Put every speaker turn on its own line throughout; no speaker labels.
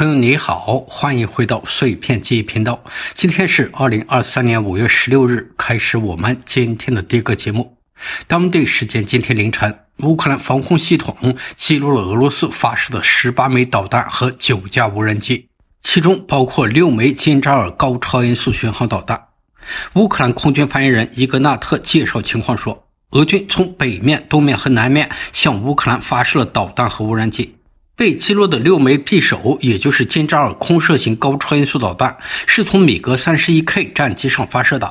朋友你好，欢迎回到碎片记忆频道。今天是二零二三年五月十六日，开始我们今天的第一个节目。当地时间今天凌晨，乌克兰防空系统记录了俄罗斯发射的十八枚导弹和九架无人机，其中包括六枚“金扎尔”高超音速巡航导弹。乌克兰空军发言人伊格纳特介绍情况说：“俄军从北面、东面和南面向乌克兰发射了导弹和无人机。”被击落的六枚匕首，也就是金扎尔空射型高超音速导弹，是从米格三十一 K 战机上发射的；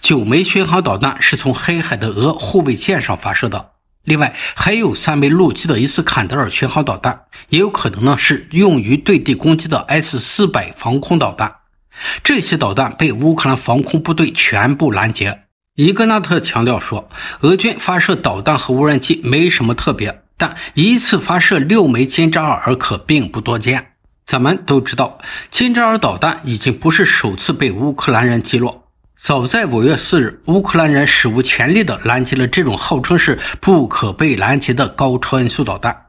九枚巡航导弹是从黑海的俄护卫舰上发射的。另外还有三枚陆基的一次坎德尔巡航导弹，也有可能呢是用于对地攻击的 S 四百防空导弹。这些导弹被乌克兰防空部队全部拦截。伊格纳特强调说，俄军发射导弹和无人机没什么特别。但一次发射六枚“金扎尔”可并不多见。咱们都知道，“金扎尔”导弹已经不是首次被乌克兰人击落。早在五月四日，乌克兰人史无前例地拦截了这种号称是不可被拦截的高超音速导弹。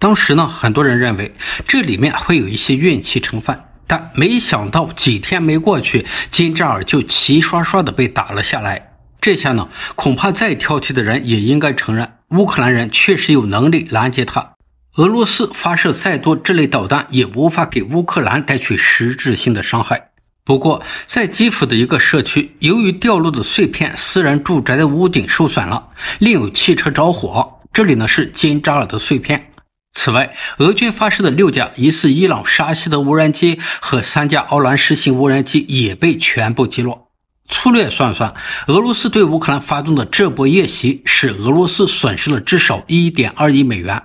当时呢，很多人认为这里面会有一些运气成分，但没想到几天没过去，“金扎尔”就齐刷刷地被打了下来。这下呢，恐怕再挑剔的人也应该承认，乌克兰人确实有能力拦截它。俄罗斯发射再多这类导弹，也无法给乌克兰带去实质性的伤害。不过，在基辅的一个社区，由于掉落的碎片，私人住宅的屋顶受损了，另有汽车着火。这里呢是金扎尔的碎片。此外，俄军发射的六架疑似伊朗沙希的无人机和三架奥兰什型无人机也被全部击落。粗略算算，俄罗斯对乌克兰发动的这波夜袭，使俄罗斯损失了至少一点二亿美元。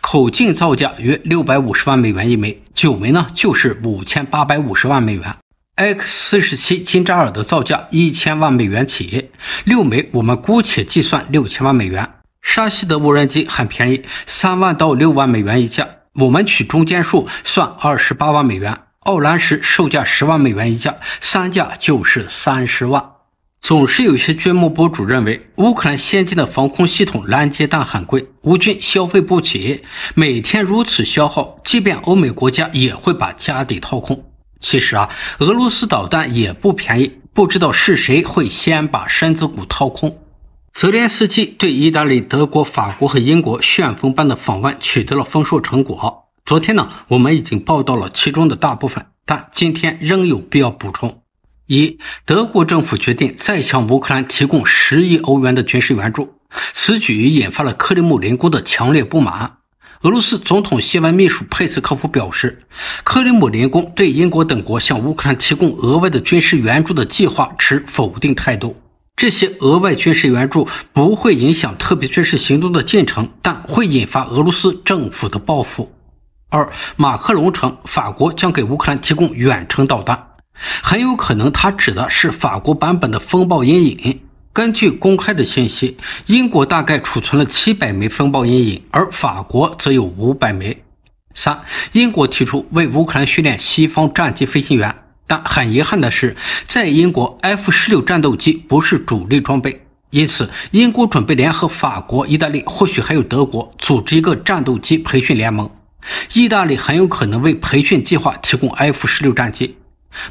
口径造价约六百五十万美元一枚，九枚呢就是五千八百五十万美元。X 四十七金扎尔的造价一千万美元起，六枚我们姑且计算六千万美元。沙希的无人机很便宜，三万到六万美元一架，我们取中间数算二十八万美元。奥兰什售价十万美元一架，三架就是三十万。总是有些军幕博主认为，乌克兰先进的防空系统拦截弹很贵，乌军消费不起，每天如此消耗，即便欧美国家也会把家底掏空。其实啊，俄罗斯导弹也不便宜，不知道是谁会先把身子骨掏空。泽连斯基对意大利、德国、法国和英国旋风般的访问取得了丰硕成果。昨天呢，我们已经报道了其中的大部分，但今天仍有必要补充。一，德国政府决定再向乌克兰提供十亿欧元的军事援助，此举引发了克里姆林宫的强烈不满。俄罗斯总统新闻秘书佩斯科夫表示，克里姆林宫对英国等国向乌克兰提供额外的军事援助的计划持否定态度。这些额外军事援助不会影响特别军事行动的进程，但会引发俄罗斯政府的报复。二，马克龙称法国将给乌克兰提供远程导弹，很有可能他指的是法国版本的风暴阴影。根据公开的信息，英国大概储存了七百枚风暴阴影，而法国则有五百枚。三，英国提出为乌克兰训练西方战机飞行员，但很遗憾的是，在英国 F 十六战斗机不是主力装备，因此英国准备联合法国、意大利，或许还有德国，组织一个战斗机培训联盟。意大利很有可能为培训计划提供 F 十六战机，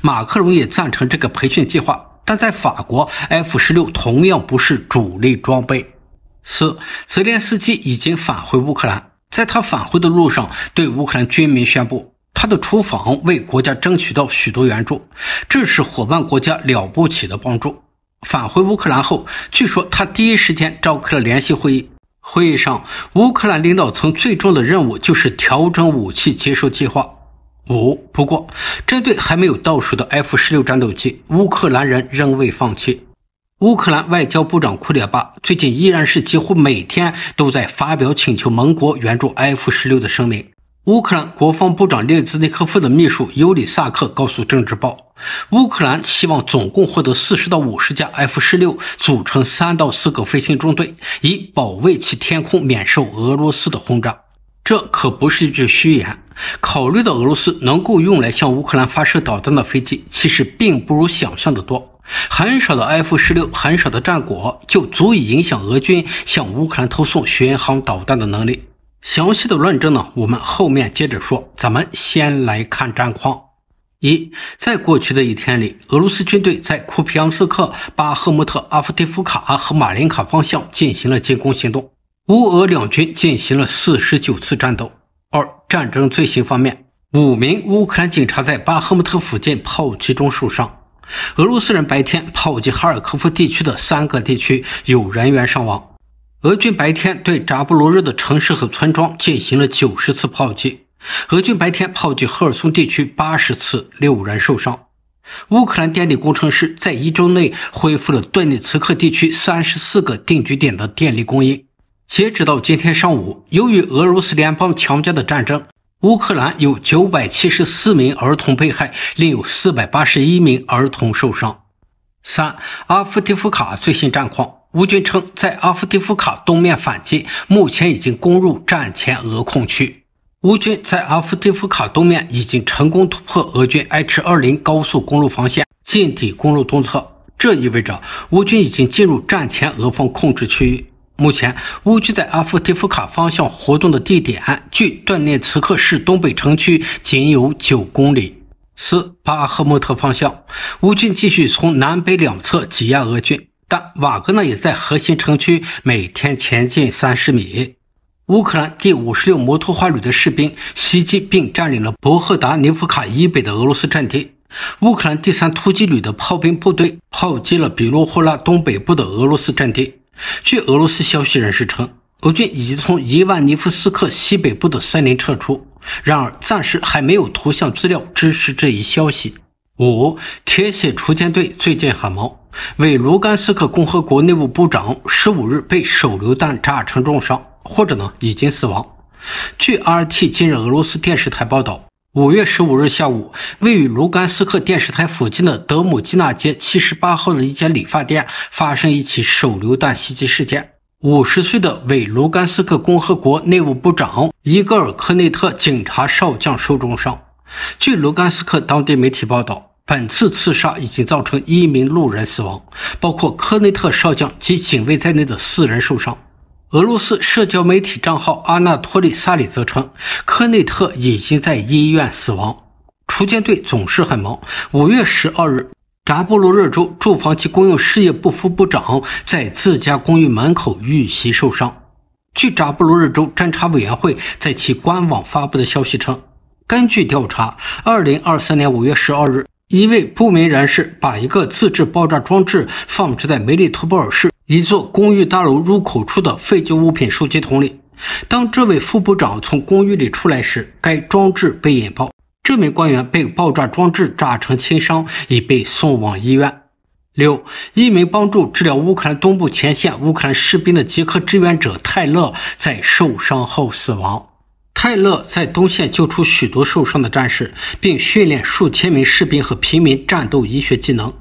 马克龙也赞成这个培训计划，但在法国，F 十六同样不是主力装备。四，泽连斯基已经返回乌克兰，在他返回的路上，对乌克兰军民宣布，他的出访为国家争取到许多援助，这是伙伴国家了不起的帮助。返回乌克兰后，据说他第一时间召开了联席会议。会议上，乌克兰领导层最重要的任务就是调整武器接收计划。五不过，针对还没有倒数的 F 十六战斗机，乌克兰人仍未放弃。乌克兰外交部长库列巴最近依然是几乎每天都在发表请求盟国援助 F 十六的声明。乌克兰国防部长列兹尼科夫的秘书尤里·萨克告诉《政治报》，乌克兰希望总共获得四十到五十架 F-16，组成三到四个飞行中队，以保卫其天空免受俄罗斯的轰炸。这可不是一句虚言。考虑到俄罗斯能够用来向乌克兰发射导弹的飞机，其实并不如想象的多。很少的 F-16，很少的战果，就足以影响俄军向乌克兰投送巡航导弹的能力。详细的论证呢，我们后面接着说。咱们先来看战况：一，在过去的一天里，俄罗斯军队在库皮扬斯克、巴赫穆特、阿夫蒂夫卡和马林卡方向进行了进攻行动。乌俄两军进行了四十九次战斗。二，战争罪行方面，五名乌克兰警察在巴赫穆特附近炮击中受伤。俄罗斯人白天炮击哈尔科夫地区的三个地区，有人员伤亡。俄军白天对扎布罗热的城市和村庄进行了九十次炮击。俄军白天炮击赫尔松地区八十次，六人受伤。乌克兰电力工程师在一周内恢复了顿涅茨克地区三十四个定居点的电力供应。截止到今天上午，由于俄罗斯联邦强加的战争，乌克兰有九百七十四名儿童被害，另有四百八十一名儿童受伤。三、阿夫提夫卡最新战况。乌军称，在阿夫蒂夫卡东面反击，目前已经攻入战前俄控区。乌军在阿夫蒂夫卡东面已经成功突破俄军 H 二零高速公路防线，近抵公路东侧，这意味着乌军已经进入战前俄方控制区域。目前，乌军在阿夫提夫卡方向活动的地点距顿涅茨克市东北城区仅有九公里。四巴赫穆特方向，乌军继续从南北两侧挤压俄军。但瓦格纳也在核心城区每天前进三十米。乌克兰第五十六摩托化旅的士兵袭击并占领了博赫达尼夫卡以北的俄罗斯阵地。乌克兰第三突击旅的炮兵部队炮击了比罗霍拉东北部的俄罗斯阵地。据俄罗斯消息人士称，俄军已经从伊万尼夫斯克西北部的森林撤出。然而，暂时还没有图像资料支持这一消息。五铁血锄奸队最近很忙。为卢甘斯克共和国内务部长十五日被手榴弹炸成重伤，或者呢已经死亡。据 RT 今日俄罗斯电视台报道，五月十五日下午，位于卢甘斯克电视台附近的德姆基纳街七十八号的一间理发店发生一起手榴弹袭击事件。五十岁的为卢甘斯克共和国内务部长伊戈尔·科内特警察少将受重伤。据卢甘斯克当地媒体报道。本次刺杀已经造成一名路人死亡，包括科内特少将及警卫在内的四人受伤。俄罗斯社交媒体账号阿纳托利·萨里则称，科内特已经在医院死亡。锄奸队总是很忙。五月十二日，扎布罗热州住房及公用事业部副部长在自家公寓门口遇袭受伤。据扎布罗热州侦查委员会在其官网发布的消息称，根据调查，二零二三年五月十二日。一位不明人士把一个自制爆炸装置放置在梅利托波尔市一座公寓大楼入口处的废旧物品收集桶里。当这位副部长从公寓里出来时，该装置被引爆。这名官员被爆炸装置炸成轻伤，已被送往医院。六，一名帮助治疗乌克兰东部前线乌克兰士兵的捷克志愿者泰勒在受伤后死亡。泰勒在东线救出许多受伤的战士，并训练数千名士兵和平民战斗医学技能。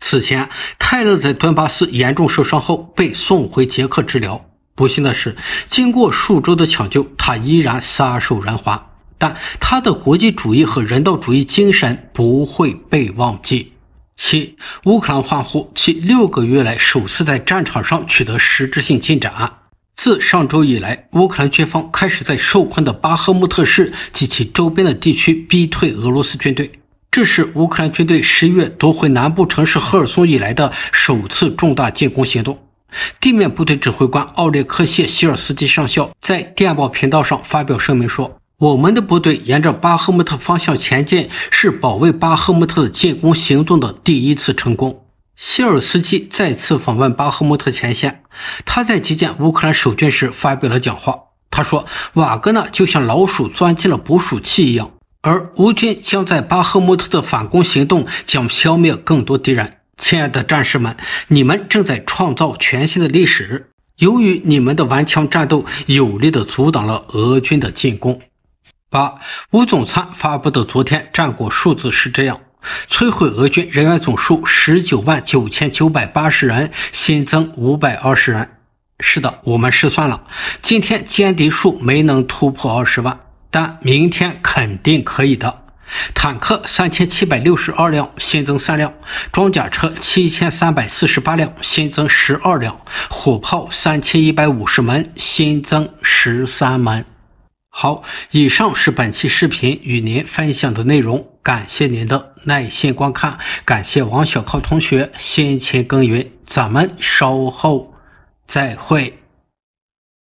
此前，泰勒在顿巴斯严重受伤后被送回捷克治疗。不幸的是，经过数周的抢救，他依然撒手人寰。但他的国际主义和人道主义精神不会被忘记。七，乌克兰欢呼其六个月来首次在战场上取得实质性进展。自上周以来，乌克兰军方开始在受困的巴赫穆特市及其周边的地区逼退俄罗斯军队。这是乌克兰军队十月夺回南部城市赫尔松以来的首次重大进攻行动。地面部队指挥官奥列克谢·希尔斯基上校在电报频道上发表声明说：“我们的部队沿着巴赫穆特方向前进，是保卫巴赫穆特的进攻行动的第一次成功。”希尔斯基再次访问巴赫穆特前线，他在接见乌克兰守军时发表了讲话。他说：“瓦格纳就像老鼠钻进了捕鼠器一样，而乌军将在巴赫穆特的反攻行动将消灭更多敌人。”亲爱的战士们，你们正在创造全新的历史。由于你们的顽强战斗，有力地阻挡了俄军的进攻。八吴总参发布的昨天战果数字是这样。摧毁俄军人员总数十九万九千九百八十人，新增五百二十人。是的，我们失算了。今天歼敌数没能突破二十万，但明天肯定可以的。坦克三千七百六十二辆，新增三辆；装甲车七千三百四十八辆，新增十二辆；火炮三千一百五十门，新增十三门。好，以上是本期视频与您分享的内容，感谢您的耐心观看，感谢王小靠同学辛勤耕耘，咱们稍后再会。